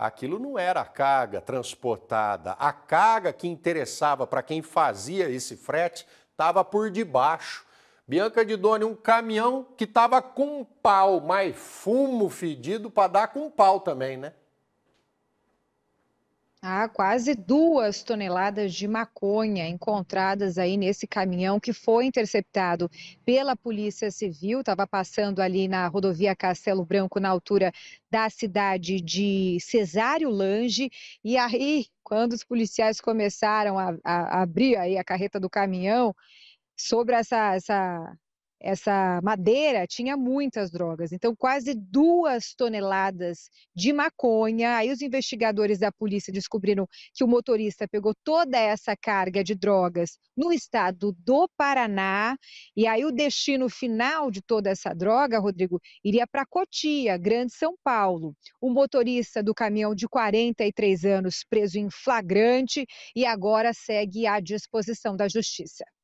aquilo não era a carga transportada. A carga que interessava para quem fazia esse frete estava por debaixo. Bianca de Doni, um caminhão que estava com pau, mas fumo fedido para dar com pau também, né? Há quase duas toneladas de maconha encontradas aí nesse caminhão que foi interceptado pela Polícia Civil. Estava passando ali na rodovia Castelo Branco, na altura da cidade de Cesário Lange. E aí, quando os policiais começaram a, a, abrir aí a carreta do caminhão, sobre essa, essa essa madeira tinha muitas drogas, então quase duas toneladas de maconha. Aí os investigadores da polícia descobriram que o motorista pegou toda essa carga de drogas no estado do Paraná. E aí o destino final de toda essa droga, Rodrigo, iria para Cotia, Grande São Paulo. O motorista do caminhão de 43 anos preso em flagrante e agora segue à disposição da justiça.